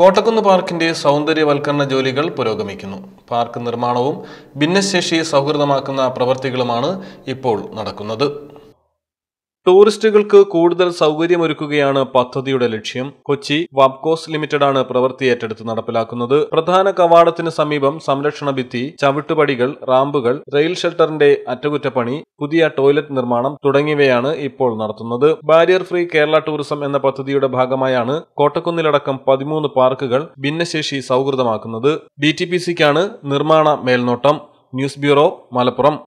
കോട്ടക്കുന്ന് പാർക്കിന്റെ സൗന്ദര്യവൽക്കരണ ജോലികൾ പുരോഗമിക്കുന്നു പാർക്ക് നിർമ്മാണവും ഭിന്നശേഷി സൗഹൃദമാക്കുന്ന പ്രവൃത്തികളുമാണ് ഇപ്പോൾ നടക്കുന്നത് ടൂറിസ്റ്റുകൾക്ക് കൂടുതൽ സൗകര്യമൊരുക്കുകയാണ് പദ്ധതിയുടെ ലക്ഷ്യം കൊച്ചി വാബ്കോസ് ലിമിറ്റഡ് ആണ് പ്രവൃത്തി ഏറ്റെടുത്ത് നടപ്പിലാക്കുന്നത് പ്രധാന കവാടത്തിന് സമീപം സംരക്ഷണ ഭിത്തി ചവിട്ടുപടികൾ റാമ്പുകൾ റെയിൽ ഷെൽട്ടറിന്റെ അറ്റകുറ്റപ്പണി പുതിയ ടോയ്ലറ്റ് നിർമ്മാണം തുടങ്ങിയവയാണ് ഇപ്പോൾ നടത്തുന്നത് ബാരിയർ ഫ്രീ കേരള ടൂറിസം എന്ന പദ്ധതിയുടെ ഭാഗമായാണ് കോട്ടക്കുന്നിലടക്കം പതിമൂന്ന് പാർക്കുകൾ ഭിന്നശേഷി സൗഹൃദമാക്കുന്നത് ഡി ടി പി സിക്കാണ് നിർമ്മാണ മേൽനോട്ടം ന്യൂസ് ബ്യൂറോ മലപ്പുറം